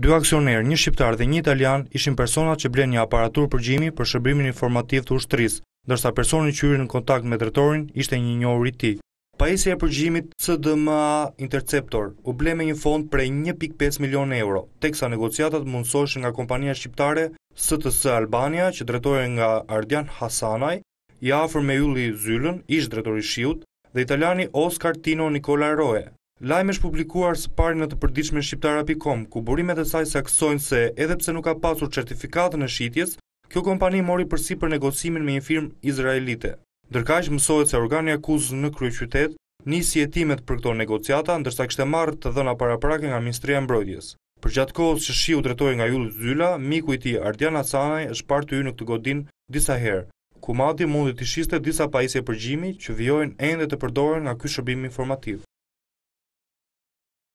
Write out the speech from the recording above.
Dy aksioner, një shqiptar dhe një italian, ishin personat që blen një aparatur përgjimi për shërbimin informativ të ushtris, dërsa personin që yri në kontakt me dretorin ishte një një uri ti. Paese e përgjimit CDMA Interceptor u ble me një fond prej 1.5 milion euro, teksa negociatat mundësosh nga kompania shqiptare STS Albania, që dretore nga Ardian Hasanaj, i afer me Juli Zyllën, ish dretori Shiut, dhe italiani Oscar Tino Nikola Roe, Lajme është publikuar së pari në të përdiqme Shqiptara.com, ku burimet e saj saksojnë se edhepse nuk ka pasur certifikatën e shqitjes, kjo kompani mori përsi për negocimin me një firmë izraelite. Dërkaq mësojt se organi akuzë në krye qytet, nisi jetimet për këto negociata, ndërsa kështë e marrë të dhëna para prake nga Ministria Mbrojtjes. Për gjatë kohës që shi u dretoj nga Julit Zyla, miku i ti Ardian Asanaj është partë të ju në këtë godin disa herë, ku madi mundi të shiste disa pajisje përgjimi që vjojnë ende të përdojnë nga ky shërbim informativ.